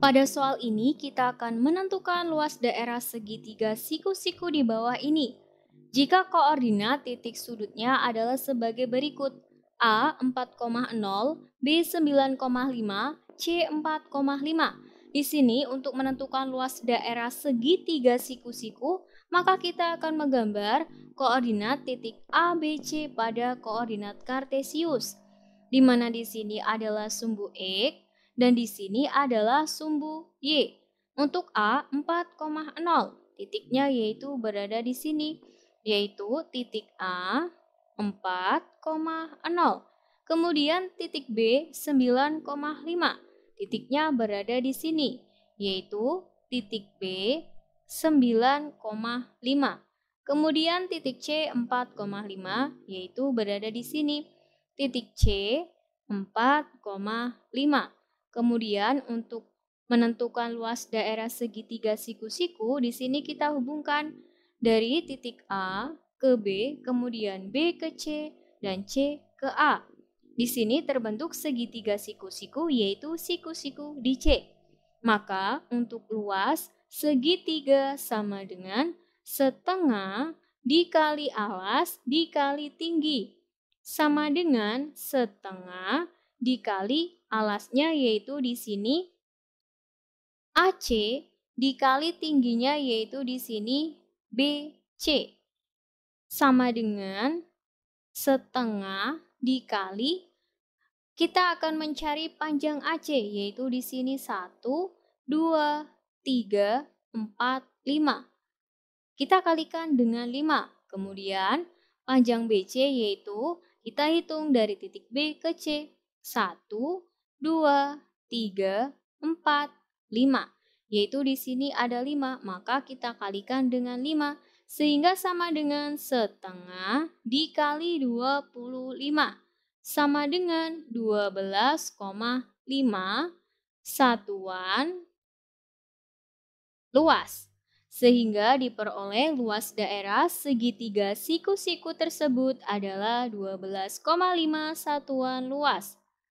Pada soal ini, kita akan menentukan luas daerah segitiga siku-siku di bawah ini. Jika koordinat titik sudutnya adalah sebagai berikut. A 4,0, B 9,5, C 4,5. Di sini untuk menentukan luas daerah segitiga siku-siku, maka kita akan menggambar koordinat titik A, B, C pada koordinat kartesius. Di mana di sini adalah sumbu X, dan di sini adalah sumbu Y. Untuk A 4,0, titiknya yaitu berada di sini, yaitu titik A 4,0. Kemudian titik B 9,5, titiknya berada di sini, yaitu titik B 9,5. Kemudian titik C 4,5 yaitu berada di sini. Titik C 4,5. Kemudian untuk menentukan luas daerah segitiga siku-siku, di sini kita hubungkan dari titik A ke B, kemudian B ke C, dan C ke A. Di sini terbentuk segitiga siku-siku yaitu siku-siku di C. Maka untuk luas segitiga sama dengan setengah dikali alas dikali tinggi sama dengan setengah dikali alasnya yaitu di sini AC dikali tingginya yaitu di sini BC sama dengan setengah dikali kita akan mencari panjang AC yaitu di sini 1 2 3 4 5. Kita kalikan dengan 5. Kemudian panjang BC yaitu kita hitung dari titik B ke C 1, 2, 3, 4, 5. Yaitu di sini ada 5, maka kita kalikan dengan 5 sehingga sama dengan setengah dikali 25 sama dengan 12,5 satuan luas sehingga diperoleh luas daerah segitiga siku-siku tersebut adalah 12,5 satuan luas.